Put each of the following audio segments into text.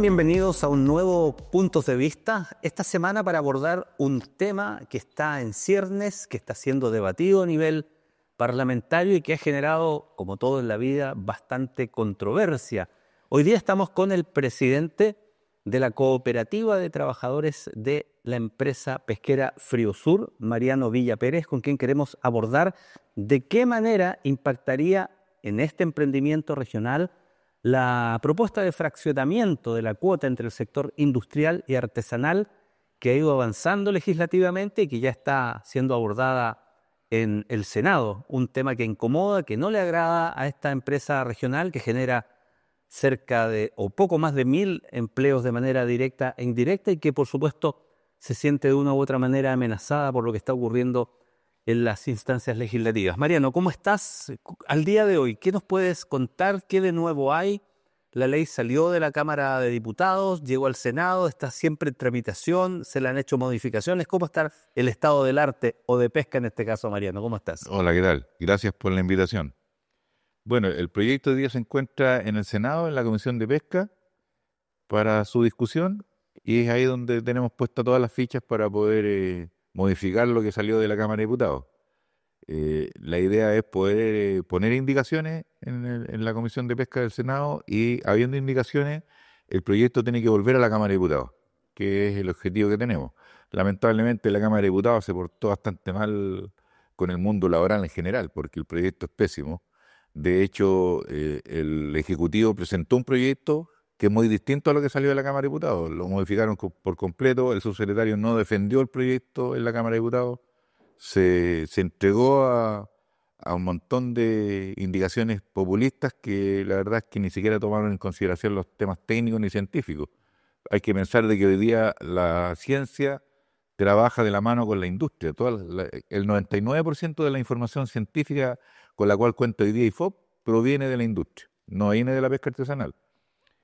Bienvenidos a un nuevo Puntos de Vista. Esta semana para abordar un tema que está en ciernes, que está siendo debatido a nivel parlamentario y que ha generado, como todo en la vida, bastante controversia. Hoy día estamos con el presidente de la Cooperativa de Trabajadores de la empresa pesquera Sur Mariano Villa Pérez, con quien queremos abordar de qué manera impactaría en este emprendimiento regional la propuesta de fraccionamiento de la cuota entre el sector industrial y artesanal que ha ido avanzando legislativamente y que ya está siendo abordada en el Senado, un tema que incomoda, que no le agrada a esta empresa regional que genera cerca de o poco más de mil empleos de manera directa e indirecta y que por supuesto se siente de una u otra manera amenazada por lo que está ocurriendo en las instancias legislativas. Mariano, ¿cómo estás al día de hoy? ¿Qué nos puedes contar? ¿Qué de nuevo hay? La ley salió de la Cámara de Diputados, llegó al Senado, está siempre en tramitación, se le han hecho modificaciones. ¿Cómo está el estado del arte o de pesca en este caso, Mariano? ¿Cómo estás? Hola, ¿qué tal? Gracias por la invitación. Bueno, el proyecto de día se encuentra en el Senado, en la Comisión de Pesca, para su discusión y es ahí donde tenemos puestas todas las fichas para poder eh, modificar lo que salió de la Cámara de Diputados. Eh, la idea es poder eh, poner indicaciones en, la Comisión de Pesca del Senado y habiendo indicaciones, el proyecto tiene que volver a la Cámara de Diputados, que es el objetivo que tenemos. Lamentablemente la Cámara de Diputados se portó bastante mal con el mundo laboral en general, porque el proyecto es pésimo. De hecho, eh, el Ejecutivo presentó un proyecto que es muy distinto a lo que salió de la Cámara de Diputados. Lo modificaron por completo, el subsecretario no defendió el proyecto en la Cámara de Diputados, se, entregó a, un montón de indicaciones populistas que la verdad es que ni siquiera tomaron en consideración los temas técnicos ni científicos. Hay que pensar de que hoy día la ciencia trabaja de la mano con la industria. el 99% de la información científica con la cual cuenta hoy día IFOP proviene de la industria, no viene de la pesca artesanal.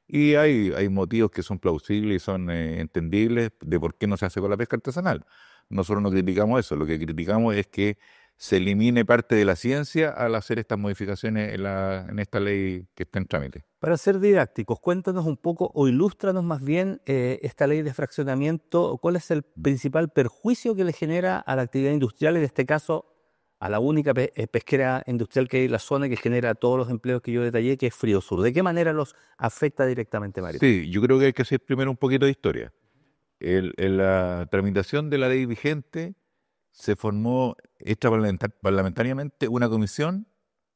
Y hay, hay motivos que son plausibles y son eh, entendibles de por qué no se hace con la pesca artesanal. Nosotros no criticamos eso, lo que criticamos es que se elimine parte de la ciencia al hacer estas modificaciones en, la, en esta ley que está en trámite. Para ser didácticos, cuéntanos un poco o ilústranos más bien eh, esta ley de fraccionamiento, cuál es el mm. principal perjuicio que le genera a la actividad industrial, en este caso a la única eh, pesquera industrial que hay en la zona ...y que genera todos los empleos que yo detallé, que es Frío Sur. ¿De qué manera los afecta directamente, Mario? Sí, yo creo que hay que hacer primero un poquito de historia. en la tramitación de la ley vigente se formó parlamentariamente una comisión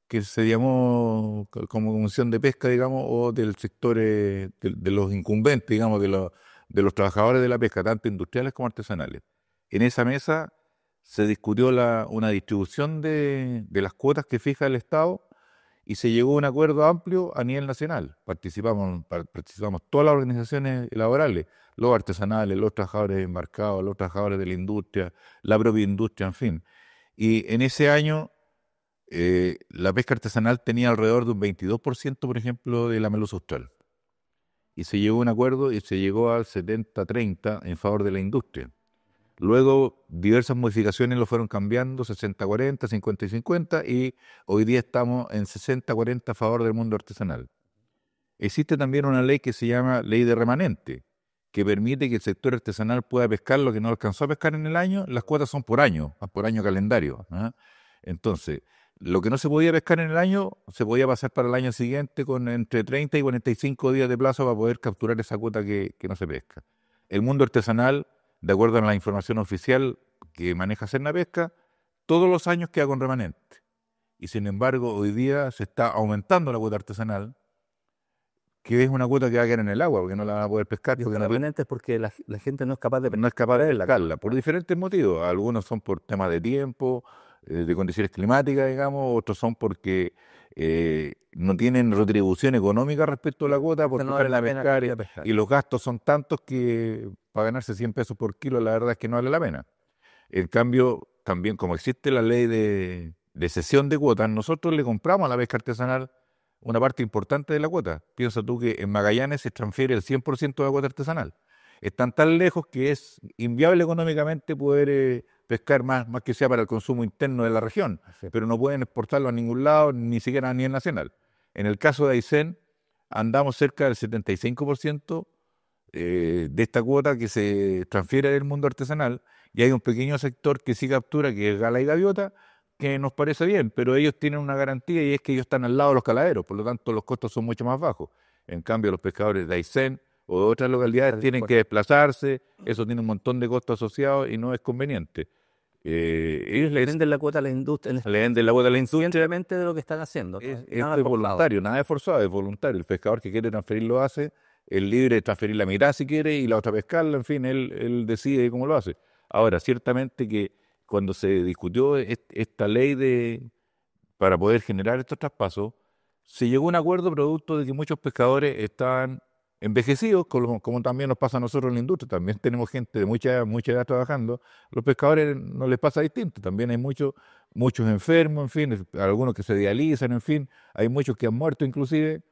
que se llamó como comisión de pesca, digamos, o del sector eh, de, los incumbentes, digamos, de, de los trabajadores de la pesca, tanto industriales como artesanales. En esa mesa se discutió una distribución de, las cuotas que fija el Estado y se llegó a un acuerdo amplio a nivel nacional. Participamos, participamos todas las organizaciones laborales, los artesanales, los trabajadores embarcados, los trabajadores de la industria, la propia industria, en fin. Y en ese año eh, la pesca artesanal tenía alrededor de un 22%, por ejemplo, de la melosa austral. Y se llegó a un acuerdo y se llegó al 70-30 en favor de la industria. Luego diversas modificaciones lo fueron cambiando, 60-40, 50-50, y hoy día estamos en 60-40 a favor del mundo artesanal. Existe también una ley que se llama ley de remanente, que permite que el sector artesanal pueda pescar lo que no alcanzó a pescar en el año, las cuotas son por año, por año calendario. ¿ah? Entonces, lo que no se podía pescar en el año, se podía pasar para el año siguiente con entre 30 y 45 días de plazo para poder capturar esa cuota que no se pesca. El mundo artesanal de acuerdo a la información oficial que maneja la Pesca, todos los años queda con remanente. Y sin embargo, hoy día se está aumentando la cuota artesanal, que es una cuota que va a quedar en el agua, porque no la van a poder pescar. remanente es porque la, gente no es capaz de No es capaz de pescarla, por diferentes motivos. Algunos son por temas de tiempo, eh, de condiciones climáticas, digamos, otros son porque eh, no tienen retribución económica respecto a la cuota porque no, vale la pescar, y los gastos son tantos que para ganarse 100 pesos por kilo, la verdad es que no vale la pena. En cambio, también como existe la ley de, cesión de cuotas, nosotros le compramos a la pesca artesanal una parte importante de la cuota. Piensa tú que en Magallanes se transfiere el 100% de la cuota artesanal. Están tan lejos que es inviable económicamente poder eh, pescar más, más que sea para el consumo interno de la región, pero no pueden exportarlo a ningún lado, ni siquiera a nivel nacional. En el caso de Aysén, andamos cerca del 75% eh, de esta cuota que se transfiere del mundo artesanal y hay un pequeño sector que sí captura, que es gala y gaviota, que nos parece bien, pero ellos tienen una garantía y es que ellos están al lado de los caladeros, por lo tanto los costos son mucho más bajos. En cambio, los pescadores de Aysén o de otras localidades tienen que desplazarse, eso tiene un montón de costos asociados y no es conveniente. Eh, ellos le venden la cuota a la industria. Le venden la cuota a la industria. de lo que están haciendo. Es, es pues voluntario, nada es forzado, es voluntario. El pescador que quiere transferir lo hace el libre de transferir la mitad si quiere y la otra pescarla, en fin, él, decide cómo lo hace. Ahora, ciertamente que cuando se discutió esta ley de, para poder generar estos traspasos, se llegó a un acuerdo producto de que muchos pescadores ...están envejecidos, como, como, también nos pasa a nosotros en la industria, también tenemos gente de mucha edad, mucha edad trabajando, los pescadores no les pasa distinto, también hay muchos muchos enfermos, en fin, algunos que se dializan, en fin, hay muchos que han muerto inclusive,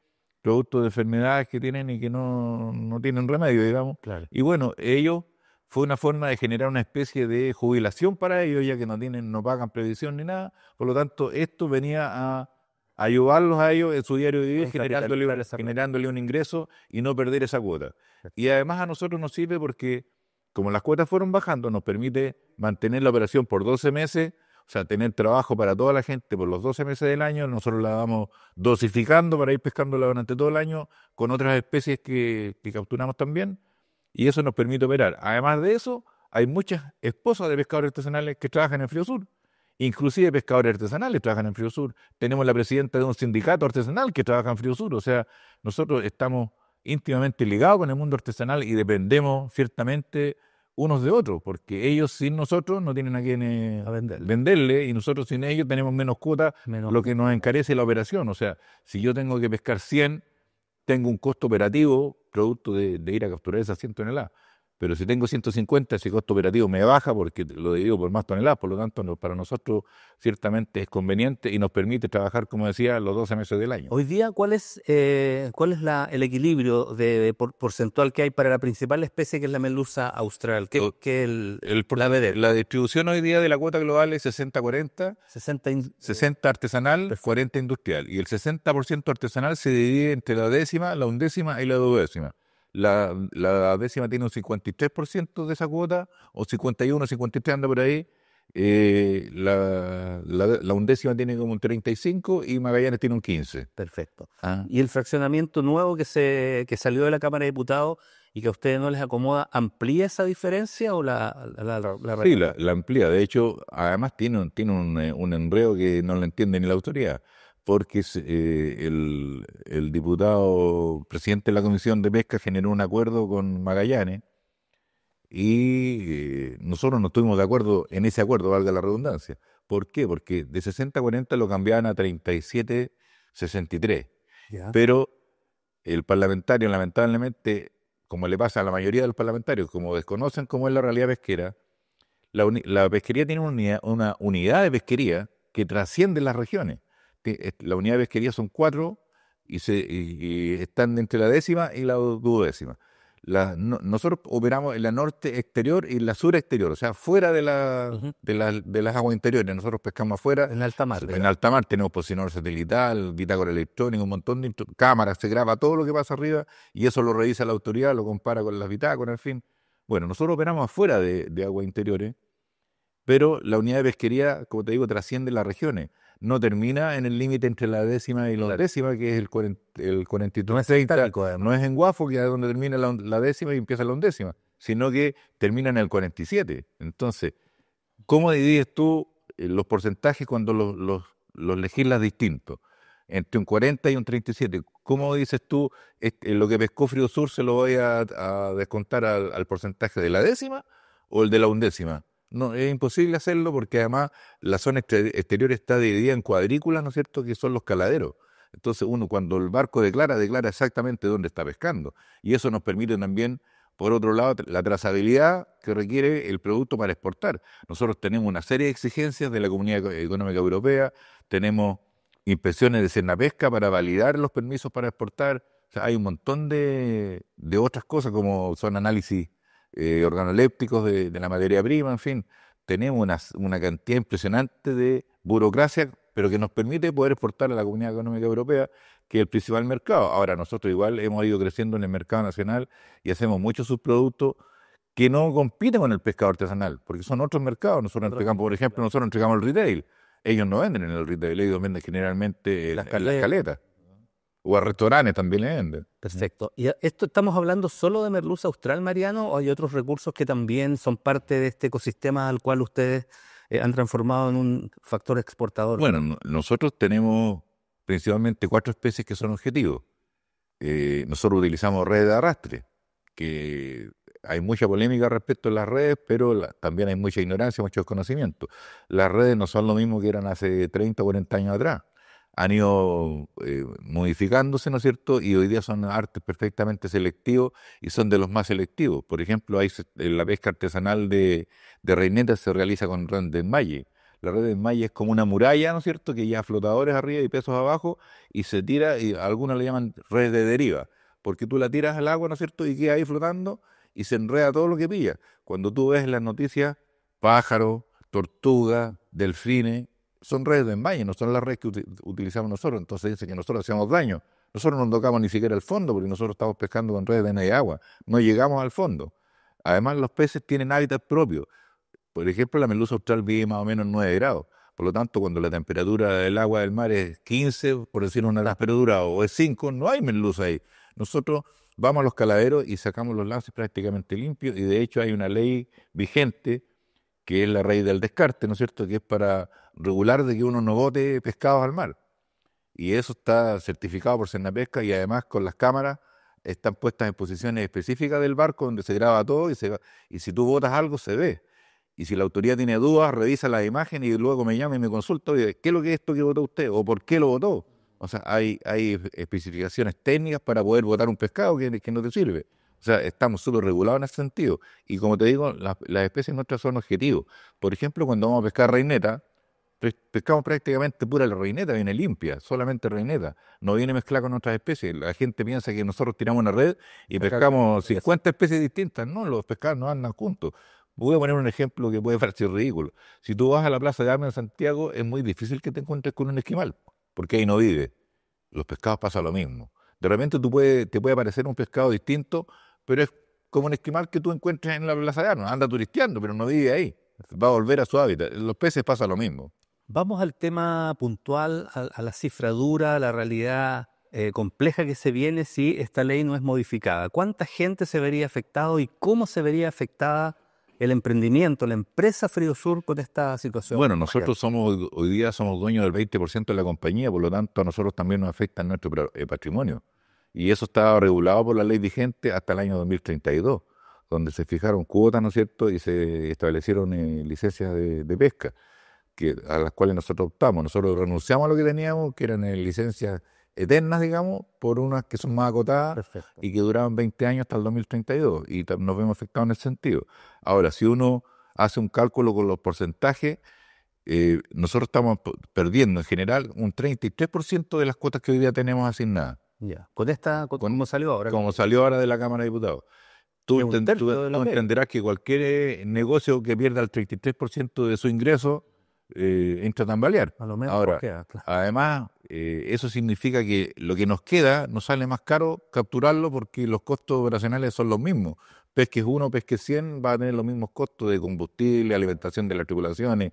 Productos de enfermedades que tienen y que no, tienen remedio, digamos. Y bueno, ellos fue una forma de generar una especie de jubilación para ellos, ya que no tienen, no pagan previsión ni nada. Por lo tanto, esto venía a ayudarlos a ellos en su diario de vida, generándole, generándole, un ingreso y no perder esa cuota. Y además a nosotros nos sirve porque, como las cuotas fueron bajando, nos permite mantener la operación por 12 meses o sea, tener trabajo para toda la gente por los 12 meses del año, nosotros la vamos dosificando para ir pescándola durante todo el año con otras especies que, capturamos también, y eso nos permite operar. Además de eso, hay muchas esposas de pescadores artesanales que trabajan en Frío Sur, inclusive pescadores artesanales trabajan en Frío Sur. Tenemos la presidenta de un sindicato artesanal que trabaja en Frío Sur, o sea, nosotros estamos íntimamente ligados con el mundo artesanal y dependemos ciertamente unos de otros, porque ellos sin nosotros no tienen a quién eh, venderle. y nosotros sin ellos tenemos menos cuota, lo que nos encarece la operación. O sea, si yo tengo que pescar 100, tengo un costo operativo producto de, ir a capturar esas 100 toneladas. Pero si tengo 150, ese costo operativo me baja porque lo divido por más toneladas, por lo tanto para nosotros ciertamente es conveniente y nos permite trabajar, como decía, los 12 meses del año. Hoy día, ¿cuál es, eh, cuál es el equilibrio porcentual que hay para la principal especie que es la melusa austral? Que, oh, el, la, la, distribución hoy día de la cuota global es 60-40, 60, 60, artesanal, 40 industrial. Y el 60% artesanal se divide entre la décima, la undécima y la duodécima la, la décima tiene un 53% de esa cuota, o 51, 53 anda por ahí, eh, la, la, undécima tiene como un 35 y Magallanes tiene un 15. Perfecto. Ah. Y el fraccionamiento nuevo que, se, que salió de la Cámara de Diputados y que a ustedes no les acomoda, ¿amplía esa diferencia o la, la, Sí, la, amplía. De hecho, además tiene, tiene un, eh, un enredo que no le entiende ni la autoridad porque eh, el, diputado presidente de la Comisión de Pesca generó un acuerdo con Magallanes y eh, nosotros no estuvimos de acuerdo en ese acuerdo, valga la redundancia. ¿Por qué? Porque de 60 a 40 lo cambiaban a 37, 63. Pero el parlamentario, lamentablemente, como le pasa a la mayoría de los parlamentarios, como desconocen cómo es la realidad pesquera, la, pesquería tiene una unidad de pesquería que trasciende las regiones. Eh, la unidad de pesquería son cuatro y, se, están entre la décima y la duodécima. nosotros operamos en la norte exterior y en la sur exterior, o sea, fuera de, la, de, las aguas interiores. Nosotros pescamos afuera. En alta mar. En alta mar tenemos posicionador satelital, bitácora electrónica, un montón de cámaras, se graba todo lo que pasa arriba y eso lo revisa la autoridad, lo compara con las bitácoras, en fin. Bueno, nosotros operamos afuera de aguas interiores, pero la unidad de pesquería, como te digo, trasciende las regiones no termina en el límite entre la décima y la undécima, que es el, el 42. No, es en Guafo, que es donde termina la, décima y empieza la undécima, sino que termina en el 47. Entonces, ¿cómo divides tú eh, los porcentajes cuando los, los, legislas distintos? Entre un 40 y un 37. ¿Cómo dices tú este, eh, lo que pescó Frío Sur se lo voy a, descontar al porcentaje de la décima o el de la undécima? No, es imposible hacerlo porque además la zona exterior está dividida en cuadrículas, ¿no es cierto?, que son los caladeros. Entonces uno cuando el barco declara, declara exactamente dónde está pescando. Y eso nos permite también, por otro lado, la trazabilidad que requiere el producto para exportar. Nosotros tenemos una serie de exigencias de la Comunidad Económica Europea, tenemos inspecciones de pesca para validar los permisos para exportar. O sea, hay un montón de, de otras cosas como son análisis eh, organolépticos de, la materia prima, en fin, tenemos una, cantidad impresionante de burocracia, pero que nos permite poder exportar a la Comunidad Económica Europea, que es el principal mercado. Ahora, nosotros igual hemos ido creciendo en el mercado nacional y hacemos muchos subproductos que no compiten con el pescado artesanal, porque son otros mercados. Nosotros entregamos, por ejemplo, nosotros entregamos el retail. Ellos no venden en el retail, ellos venden generalmente las, caletas o a restaurantes también le venden. Perfecto. ¿Y esto estamos hablando solo de merluza austral, Mariano, o hay otros recursos que también son parte de este ecosistema al cual ustedes eh, han transformado en un factor exportador? Bueno, nosotros tenemos principalmente cuatro especies que son objetivos. Eh, nosotros utilizamos redes de arrastre, que hay mucha polémica respecto a las redes, pero también hay mucha ignorancia, mucho desconocimiento. Las redes no son lo mismo que eran hace 30 o 40 años atrás han ido eh, modificándose, ¿no es cierto? Y hoy día son artes perfectamente selectivos y son de los más selectivos. Por ejemplo, hay, la pesca artesanal de, de se realiza con red de malla. La red de malla es como una muralla, ¿no es cierto?, que lleva flotadores arriba y pesos abajo y se tira, y algunos le llaman red de deriva, porque tú la tiras al agua, ¿no es cierto?, y queda ahí flotando y se enreda todo lo que pilla. Cuando tú ves en las noticias, pájaro, tortuga, delfines, son redes de envalle, no son las redes que utilizamos nosotros. Entonces dicen que nosotros hacíamos daño. Nosotros no tocamos ni siquiera el fondo porque nosotros estamos pescando con redes de agua. No llegamos al fondo. Además, los peces tienen hábitat propio. Por ejemplo, la melusa austral vive más o menos 9 grados. Por lo tanto, cuando la temperatura del agua del mar es 15, por decir una temperatura, o es 5, no hay melusa ahí. Nosotros vamos a los caladeros y sacamos los lances prácticamente limpios y de hecho hay una ley vigente que es la raíz del descarte, ¿no es cierto?, que es para regular de que uno no vote pescados al mar. Y eso está certificado por Pesca y además con las cámaras están puestas en posiciones específicas del barco donde se graba todo y, se, y si tú votas algo se ve. Y si la autoridad tiene dudas, revisa las imágenes y luego me llama y me consulta, dice ¿qué es lo que es esto que votó usted? ¿O por qué lo votó? O sea, hay, hay especificaciones técnicas para poder votar un pescado que no te sirve. O sea, estamos solo regulados en ese sentido. Y como te digo, las, especies nuestras son objetivos. Por ejemplo, cuando vamos a pescar reineta, pescamos prácticamente pura la reineta, viene limpia, solamente reineta, no viene mezclada con otras especies. La gente piensa que nosotros tiramos una red y pescamos 50 especies distintas. No, los pescados no andan juntos. Voy a poner un ejemplo que puede parecer ridículo. Si tú vas a la Plaza de Armas en Santiago, es muy difícil que te encuentres con un esquimal, porque ahí no vive. Los pescados pasa lo mismo. De repente tú te puede aparecer un pescado distinto pero es como un esquimal que tú encuentres en la Plaza de Arno, Anda turisteando, pero no vive ahí. Va a volver a su hábitat. Los peces pasa lo mismo. Vamos al tema puntual, a, la cifra dura, a la realidad eh, compleja que se viene si esta ley no es modificada. ¿Cuánta gente se vería afectada y cómo se vería afectada el emprendimiento, la empresa Frío Sur con esta situación? Bueno, nosotros somos hoy día somos dueños del 20% de la compañía, por lo tanto a nosotros también nos afecta nuestro eh, patrimonio. Y eso estaba regulado por la ley vigente hasta el año 2032, donde se fijaron cuotas, ¿no es cierto?, y se establecieron eh, licencias de, pesca, a las cuales nosotros optamos. Nosotros renunciamos a lo que teníamos, que eran eh, licencias eternas, digamos, por unas que son más acotadas y que duraban 20 años hasta el 2032 y nos vemos afectados en ese sentido. Ahora, si uno hace un cálculo con los porcentajes, eh, nosotros estamos perdiendo en general un 33% de las cuotas que hoy día tenemos asignadas. Ya. Con esta, como salió ahora. Como salió ahora de la Cámara de Diputados. Tú, entenderás que cualquier eh, negocio que pierda el 33% de su ingreso eh, entra a tambalear. lo menos ahora, Además, eh, eso significa que lo que nos queda nos sale más caro capturarlo porque los costos operacionales son los mismos. Pesques 1, pesques 100 va a tener los mismos costos de combustible, alimentación de las tripulaciones,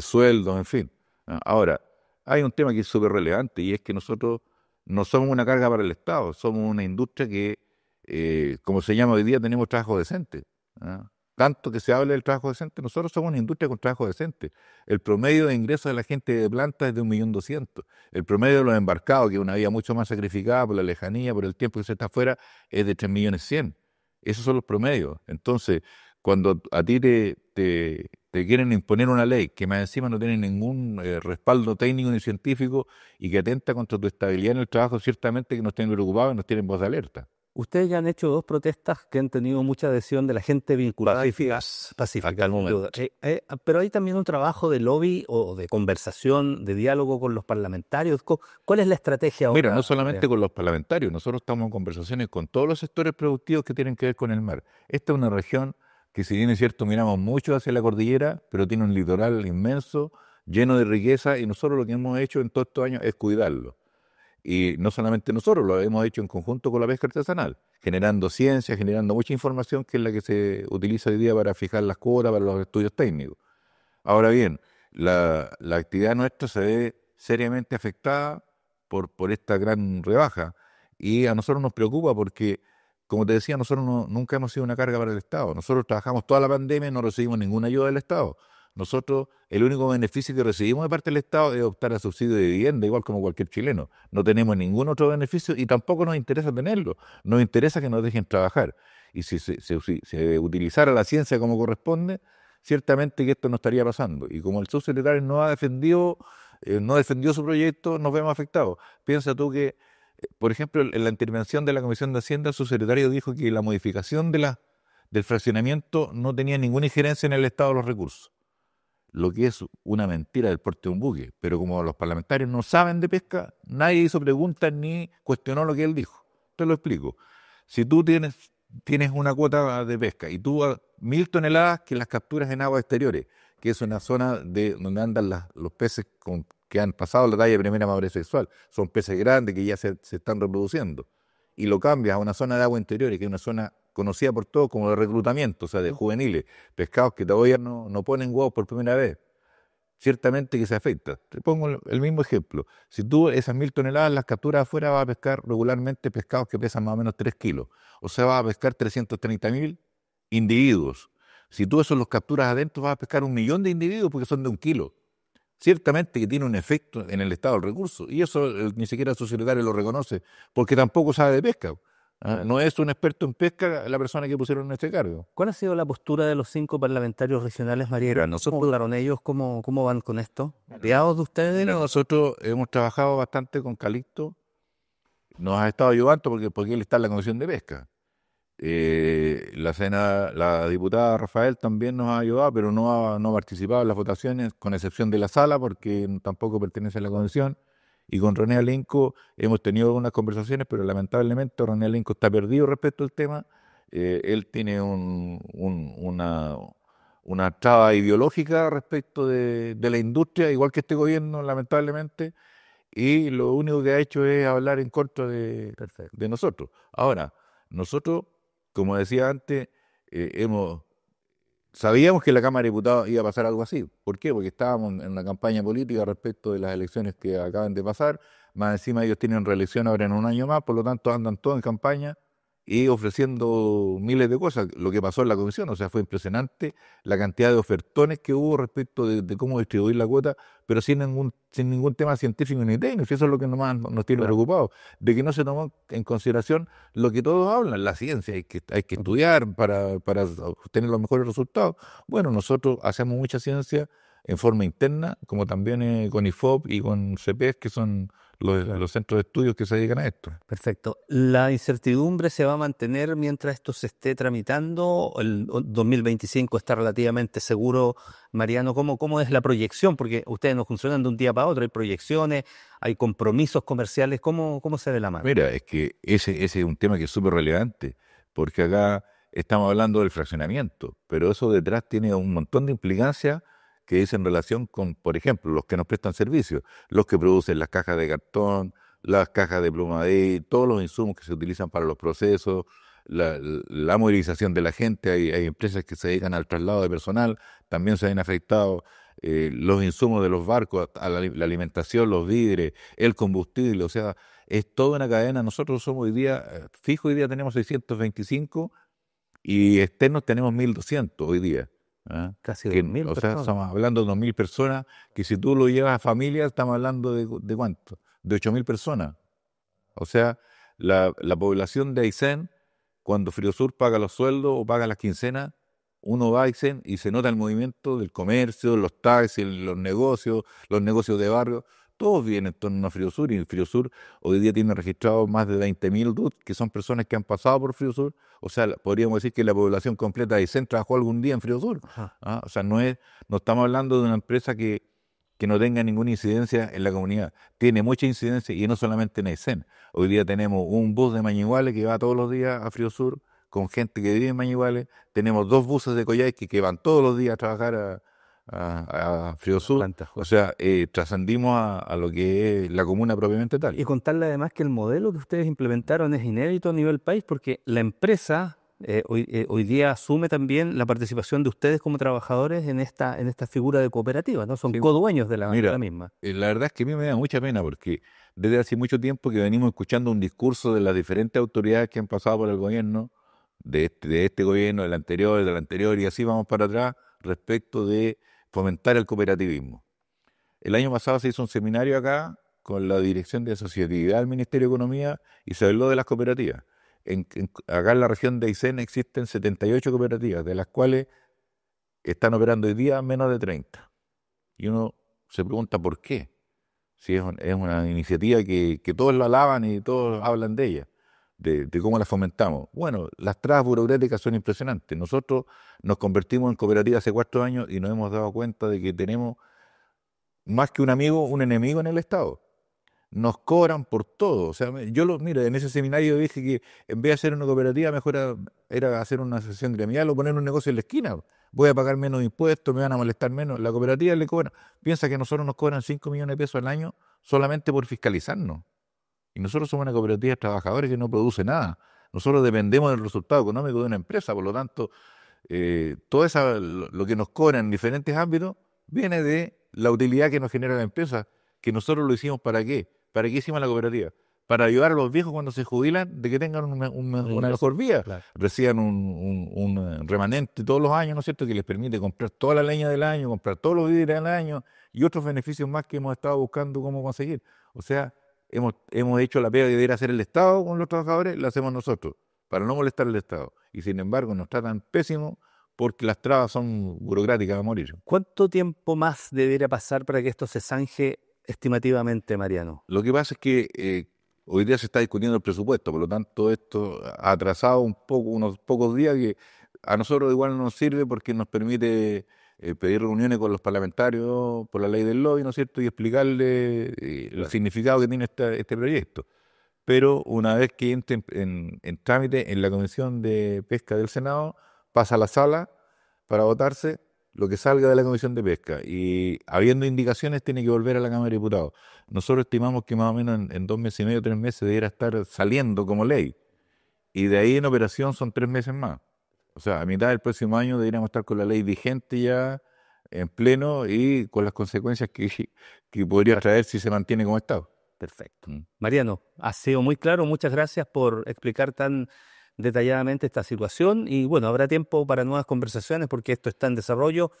sueldos, en fin. Ah, ahora, hay un tema que es súper relevante y es que nosotros no somos una carga para el Estado, somos una industria que, eh, como se llama hoy día, tenemos trabajo decente. ¿ah? Tanto que se habla del trabajo decente, nosotros somos una industria con trabajo decente. El promedio de ingresos de la gente de planta es de 1.200.000. El promedio de los embarcados, que es una vía mucho más sacrificada por la lejanía, por el tiempo que se está afuera, es de 3.100.000. Esos son los promedios. Entonces, cuando a ti te te quieren imponer una ley que más encima no tiene ningún eh, respaldo técnico ni científico y que atenta contra tu estabilidad en el trabajo, ciertamente que nos tienen preocupados y nos tienen voz de alerta. Ustedes ya han hecho dos protestas que han tenido mucha adhesión de la gente vinculada. Pacíficas. Pacíficas. al momento. Eh, eh, pero hay también un trabajo de lobby o de conversación, de diálogo con los parlamentarios. ¿Cuál es la estrategia ahora? Mira, no solamente con los parlamentarios. Nosotros estamos en conversaciones con todos los sectores productivos que tienen que ver con el mar. Esta es una región que si bien es cierto miramos mucho hacia la cordillera, pero tiene un litoral inmenso, lleno de riqueza, y nosotros lo que hemos hecho en todos estos años es cuidarlo. Y no solamente nosotros, lo hemos hecho en conjunto con la pesca artesanal, generando ciencia, generando mucha información que es la que se utiliza hoy día para fijar las cuotas, para los estudios técnicos. Ahora bien, la, actividad nuestra se ve seriamente afectada por, por esta gran rebaja y a nosotros nos preocupa porque como te decía, nosotros nunca hemos sido una carga para el Estado. Nosotros trabajamos toda la pandemia y no recibimos ninguna ayuda del Estado. Nosotros, el único beneficio que recibimos de parte del Estado es optar a subsidio de vivienda, igual como cualquier chileno. No tenemos ningún otro beneficio y tampoco nos interesa tenerlo. Nos interesa que nos dejen trabajar. Y si se, utilizara la ciencia como corresponde, ciertamente que esto no estaría pasando. Y como el subsecretario no ha defendido, eh, no defendió su proyecto, nos vemos afectados. Piensa tú que por ejemplo, en la intervención de la Comisión de Hacienda, su secretario dijo que la modificación del fraccionamiento no tenía ninguna injerencia en el estado de los recursos, lo que es una mentira del porte de un buque. Pero como los parlamentarios no saben de pesca, nadie hizo preguntas ni cuestionó lo que él dijo. Te lo explico. Si tú tienes, tienes una cuota de pesca y tú mil toneladas que las capturas en aguas exteriores, que es una zona de donde andan los peces con que han pasado la talla de primera madurez sexual. Son peces grandes que ya se, están reproduciendo. Y lo cambias a una zona de agua interior, que es una zona conocida por todos como de reclutamiento, o sea, de juveniles, pescados que todavía no, no ponen huevos por primera vez. Ciertamente que se afecta. Te pongo el mismo ejemplo. Si tú esas mil toneladas las capturas afuera, vas a pescar regularmente pescados que pesan más o menos tres kilos. O sea, vas a pescar 330 mil individuos. Si tú esos los capturas adentro, vas a pescar un millón de individuos porque son de un kilo ciertamente que tiene un efecto en el estado del recurso, y eso eh, ni siquiera su secretario lo reconoce, porque tampoco sabe de pesca. ¿ah? No es un experto en pesca la persona que pusieron en este cargo. ¿Cuál ha sido la postura de los cinco parlamentarios regionales, Mariela? ¿Cómo hablaron ellos? ¿Cómo, van con esto? ¿Aliados de ustedes? nosotros hemos trabajado bastante con Calixto. Nos ha estado ayudando porque, porque él está en la Comisión de Pesca. Eh, la cena, la diputada Rafael también nos ha ayudado, pero no ha, participado en las votaciones, con excepción de la sala, porque tampoco pertenece a la convención Y con René Alenco hemos tenido unas conversaciones, pero lamentablemente René Alenco está perdido respecto al tema. Eh, él tiene una, una traba ideológica respecto de, la industria, igual que este gobierno, lamentablemente, y lo único que ha hecho es hablar en contra de nosotros. Ahora, nosotros como decía antes, eh, hemos, sabíamos que en la Cámara de Diputados iba a pasar algo así. ¿Por qué? Porque estábamos en la campaña política respecto de las elecciones que acaban de pasar, más encima ellos tienen reelección ahora en un año más, por lo tanto andan todos en campaña y ofreciendo miles de cosas. Lo que pasó en la comisión, o sea, fue impresionante la cantidad de ofertones que hubo respecto de, cómo distribuir la cuota, pero sin ningún, sin ningún tema científico ni técnico. Eso es lo que más nos tiene preocupado de que no se tomó en consideración lo que todos hablan, la ciencia, hay que, hay que estudiar para, para obtener los mejores resultados. Bueno, nosotros hacemos mucha ciencia en forma interna, como también eh, con IFOP y con CPES, que son los, centros de estudios que se llegan a esto. Perfecto. ¿La incertidumbre se va a mantener mientras esto se esté tramitando? ¿El 2025 está relativamente seguro, Mariano? ¿Cómo, cómo es la proyección? Porque ustedes no funcionan de un día para otro, hay proyecciones, hay compromisos comerciales. ¿Cómo, cómo se ve la mano? Mira, es que ese, ese es un tema que es súper relevante, porque acá estamos hablando del fraccionamiento, pero eso detrás tiene un montón de implicancias que es en relación con, por ejemplo, los que nos prestan servicios, los que producen las cajas de cartón, las cajas de pluma todos los insumos que se utilizan para los procesos, la, movilización de la gente, hay, empresas que se dedican al traslado de personal, también se han afectado eh, los insumos de los barcos, la, alimentación, los vidres, el combustible, o sea, es toda una cadena. Nosotros somos hoy día, eh, fijo hoy día tenemos 625 y externos tenemos 1200 hoy día. ¿ah? Casi que, personas o Sea, estamos hablando de 2.000 personas, que si tú lo llevas a familia, estamos hablando de, de cuánto? De 8.000 personas. O sea, la, la población de Aysén, cuando Friosur paga los sueldos o paga las quincenas, uno va a Aysén y se nota el movimiento del comercio, los taxis, los negocios, los negocios de barrio, todos vienen en torno a Sur, y Sur hoy día tiene registrado más de 20.000 DUT, que son personas que han pasado por Sur, O sea, podríamos decir que la población completa de CEN trabajó algún día en Frío Sur, ¿ah? O sea, no, es, no estamos hablando de una empresa que, que no tenga ninguna incidencia en la comunidad. Tiene mucha incidencia y no solamente en Aysén. Hoy día tenemos un bus de Mañiguales que va todos los días a Sur, con gente que vive en Mañiguales. Tenemos dos buses de Coyhaique que van todos los días a trabajar a, a, frío Sur, O sea, eh, trascendimos a, lo que es la comuna propiamente tal. Y contarle además que el modelo que ustedes implementaron es inédito a nivel país porque la empresa eh, eh, hoy, día asume también la participación de ustedes como trabajadores en esta, en esta figura de cooperativa, ¿no? Son co codueños de la, Mira, la misma. Eh, la verdad es que a mí me da mucha pena porque desde hace mucho tiempo que venimos escuchando un discurso de las diferentes autoridades que han pasado por el gobierno, de este, de este gobierno, del anterior, del anterior, y así vamos para atrás respecto de fomentar el cooperativismo. El año pasado se hizo un seminario acá con la Dirección de Asociatividad del Ministerio de Economía y se habló de las cooperativas. En, acá en la región de Aysén existen 78 cooperativas, de las cuales están operando hoy día menos de 30. Y uno se pregunta por qué. Si es, una iniciativa que, que todos la alaban y todos hablan de ella de, cómo las fomentamos. Bueno, las trabas burocráticas son impresionantes. Nosotros nos convertimos en cooperativa hace cuatro años y nos hemos dado cuenta de que tenemos más que un amigo, un enemigo en el Estado. Nos cobran por todo. O sea, yo lo, mira, en ese seminario dije que en vez de hacer una cooperativa, mejor era, hacer una asociación gremial o poner un negocio en la esquina. Voy a pagar menos impuestos, me van a molestar menos. La cooperativa le cobra. Piensa que nosotros nos cobran 5 millones de pesos al año solamente por fiscalizarnos. Y nosotros somos una cooperativa de trabajadores que no produce nada. Nosotros dependemos del resultado económico de una empresa, por lo tanto, eh, todo esa, lo que nos cobran en diferentes ámbitos viene de la utilidad que nos genera la empresa, que nosotros lo hicimos para qué, para qué hicimos la cooperativa. Para ayudar a los viejos cuando se jubilan de que tengan una, mejor vida. Reciban un, eh, remanente todos los años, ¿no es cierto?, que les permite comprar toda la leña del año, comprar todos los vidrios del año y otros beneficios más que hemos estado buscando cómo conseguir. O sea, hemos, hemos hecho la pega de a hacer el Estado con los trabajadores, lo hacemos nosotros, para no molestar al Estado. Y sin embargo nos tratan pésimo porque las trabas son burocráticas a morir. ¿Cuánto tiempo más debería pasar para que esto se zanje estimativamente, Mariano? Lo que pasa es que eh, hoy día se está discutiendo el presupuesto, por lo tanto esto ha atrasado un poco, unos pocos días que a nosotros igual nos sirve porque nos permite eh, pedir reuniones con los parlamentarios por la ley del lobby, ¿no es cierto?, y explicarle eh, el significado que tiene este proyecto. Pero una vez que entre en, trámite en la Comisión de Pesca del Senado, pasa a la sala para votarse lo que salga de la Comisión de Pesca. Y habiendo indicaciones, tiene que volver a la Cámara de Diputados. Nosotros estimamos que más o menos en, en dos meses y medio, tres meses, debiera estar saliendo como ley. Y de ahí en operación son tres meses más. O sea, a mitad del próximo año deberíamos estar con la ley vigente ya en pleno y con las consecuencias que, que podría traer si se mantiene como estado. Perfecto. Mariano, ha sido muy claro. Muchas gracias por explicar tan detalladamente esta situación y bueno, habrá tiempo para nuevas conversaciones porque esto está en desarrollo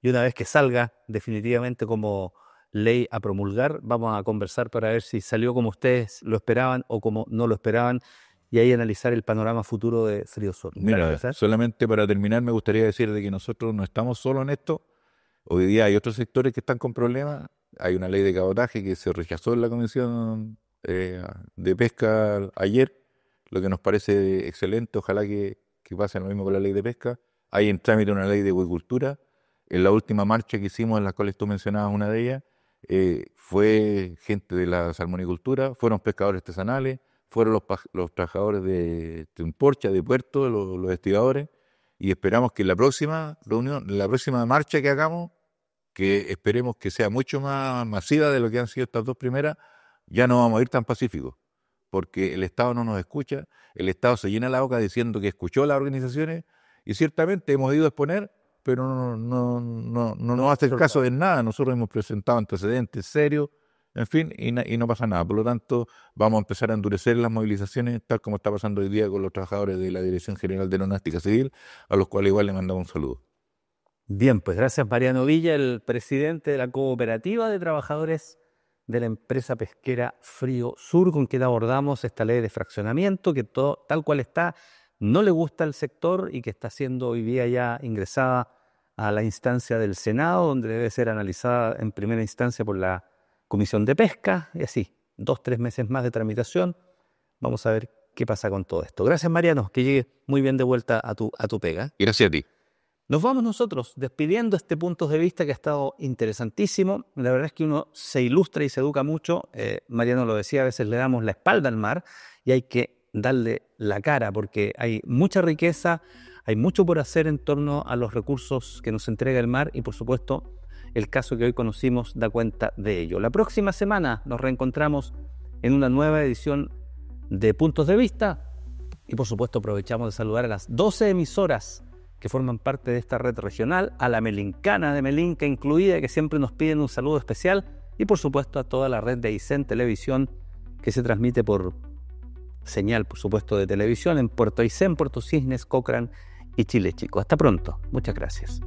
y una vez que salga definitivamente como ley a promulgar, vamos a conversar para ver si salió como ustedes lo esperaban o como no lo esperaban y ahí analizar el panorama futuro de seriosol solamente para terminar me gustaría decir de que nosotros no estamos solos en esto. Hoy día hay otros sectores que están con problemas. Hay una ley de cabotaje que se rechazó en la Comisión eh, de Pesca ayer, lo que nos parece excelente. Ojalá que, pase lo mismo con la ley de pesca. Hay en trámite una ley de huicultura... En la última marcha que hicimos, en la cual tú mencionabas una de ellas, eh, fue gente de la salmonicultura, fueron pescadores artesanales, fueron los, trabajadores de un Porcha, de Puerto, los, los y esperamos que en la próxima reunión, en la próxima marcha que hagamos, que esperemos que sea mucho más masiva de lo que han sido estas dos primeras, ya no vamos a ir tan pacíficos, porque el Estado no nos escucha, el Estado se llena la boca diciendo que escuchó a las organizaciones, y ciertamente hemos ido a exponer, pero no, no, no, no, nos hace caso de nada. Nosotros hemos presentado antecedentes serios, en fin, y, no pasa nada. Por lo tanto, vamos a empezar a endurecer las movilizaciones, tal como está pasando hoy día con los trabajadores de la Dirección General de Aeronáutica Civil, a los cuales igual le mandamos un saludo. Bien, pues gracias Mariano Villa, el presidente de la Cooperativa de Trabajadores de la empresa pesquera Frío Sur, con quien abordamos esta ley de fraccionamiento que tal cual está no le gusta al sector y que está siendo hoy día ya ingresada a la instancia del Senado, donde debe ser analizada en primera instancia por la comisión de pesca y así. Dos, tres meses más de tramitación. Vamos a ver qué pasa con todo esto. Gracias, Mariano, que llegue muy bien de vuelta a tu, a tu pega. Gracias a ti. Nos vamos nosotros despidiendo este punto de vista que ha estado interesantísimo. La verdad es que uno se ilustra y se educa mucho. Eh, Mariano lo decía, a veces le damos la espalda al mar y hay que darle la cara porque hay mucha riqueza, hay mucho por hacer en torno a los recursos que nos entrega el mar y por supuesto el caso que hoy conocimos da cuenta de ello. La próxima semana nos reencontramos en una nueva edición de Puntos de Vista y por supuesto aprovechamos de saludar a las 12 emisoras que forman parte de esta red regional, a la Melincana de Melinca incluida, que siempre nos piden un saludo especial, y por supuesto a toda la red de ICEN Televisión, que se transmite por señal, por supuesto, de televisión en Puerto Isen, Puerto Cisnes, Cochrane y Chile Chico. Hasta pronto. Muchas gracias.